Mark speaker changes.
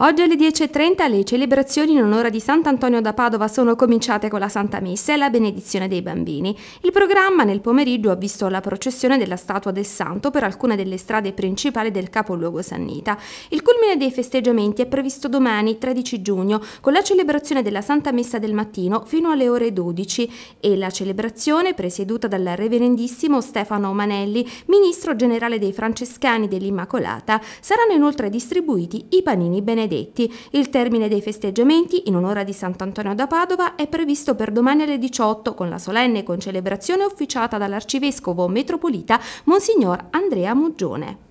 Speaker 1: Oggi alle 10.30 le celebrazioni in onore di Sant'Antonio da Padova sono cominciate con la Santa Messa e la benedizione dei bambini. Il programma nel pomeriggio ha visto la processione della statua del Santo per alcune delle strade principali del capoluogo Sannita. Il culmine dei festeggiamenti è previsto domani 13 giugno con la celebrazione della Santa Messa del mattino fino alle ore 12 e la celebrazione presieduta dal reverendissimo Stefano Manelli, ministro generale dei Francescani dell'Immacolata. Saranno inoltre distribuiti i panini benedetti. Benedetti. Il termine dei festeggiamenti in onora di Sant'Antonio da Padova è previsto per domani alle 18 con la solenne concelebrazione officiata dall'arcivescovo metropolita Monsignor Andrea Muggione.